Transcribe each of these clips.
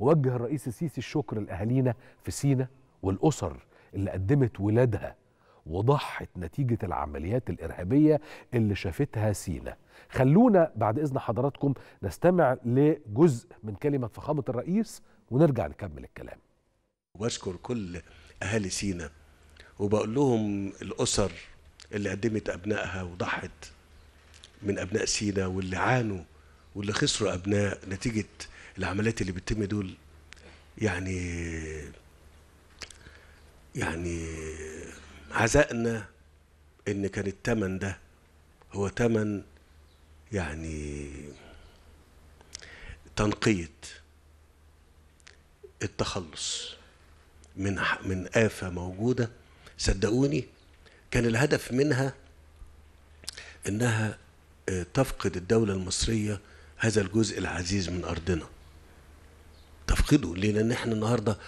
وجه الرئيس السيسي الشكر لأهالينا في سينا والأسر اللي قدمت ولادها وضحت نتيجة العمليات الإرهابية اللي شافتها سينا خلونا بعد إذن حضراتكم نستمع لجزء من كلمة فخامة الرئيس ونرجع نكمل الكلام وبشكر كل أهالي سينا وبقول لهم الأسر اللي قدمت أبنائها وضحت من أبناء سينا واللي عانوا واللي خسروا أبناء نتيجة العمليات اللي بتتم دول يعني يعني عزائنا إن كان الثمن ده هو ثمن يعني تنقية التخلص من من آفة موجودة صدقوني كان الهدف منها إنها آه، تفقد الدولة المصرية هذا الجزء العزيز من أرضنا تفقده ليه لأن احنا النهاردة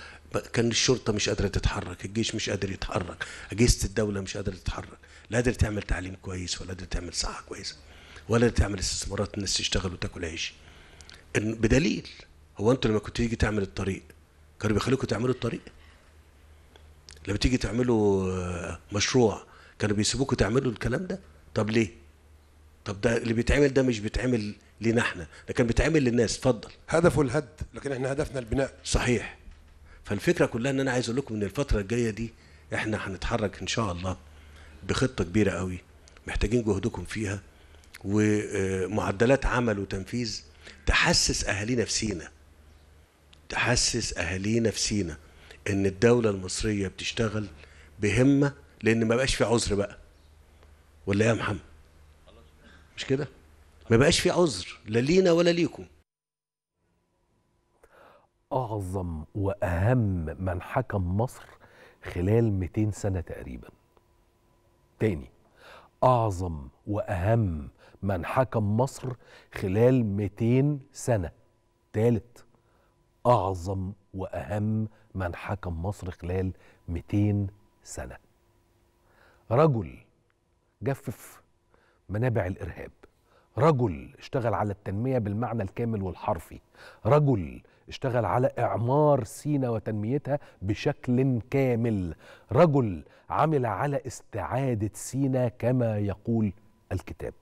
كان الشرطة مش قادرة تتحرك الجيش مش قادر يتحرك أجهزة الدولة مش قادرة تتحرك لا قادر تعمل تعليم كويس ولا قادر تعمل صحة كويسة ولا تعمل استثمارات الناس تشتغل وتاكل عيش بدليل هو انتوا لما كنت تيجي تعمل الطريق كانوا بيخليكم تعملوا الطريق لما تيجي تعملوا آه، مشروع كانوا بيسيبوكم تعملوا الكلام ده طب ليه طب ده اللي بيتعمل ده مش بيتعمل لينا احنا لكن بيتعمل للناس اتفضل هدفه الهد لكن احنا هدفنا البناء صحيح فالفكره كلها ان انا عايز اقول لكم ان الفتره الجايه دي احنا هنتحرك ان شاء الله بخطه كبيره قوي محتاجين جهدكم فيها ومعدلات عمل وتنفيذ تحسس اهالينا في سينا تحسس اهالينا في سينا ان الدوله المصريه بتشتغل بهمه لان ما بقاش في عذر بقى ولا يا محمد مش كده ما بقاش في عذر لا لينا ولا ليكم اعظم واهم من حكم مصر خلال 200 سنه تقريبا تاني اعظم واهم من حكم مصر خلال 200 سنه تالت اعظم واهم من حكم مصر خلال 200 سنه رجل جفف منابع الارهاب رجل اشتغل على التنميه بالمعنى الكامل والحرفي رجل اشتغل على اعمار سينا وتنميتها بشكل كامل رجل عمل على استعاده سينا كما يقول الكتاب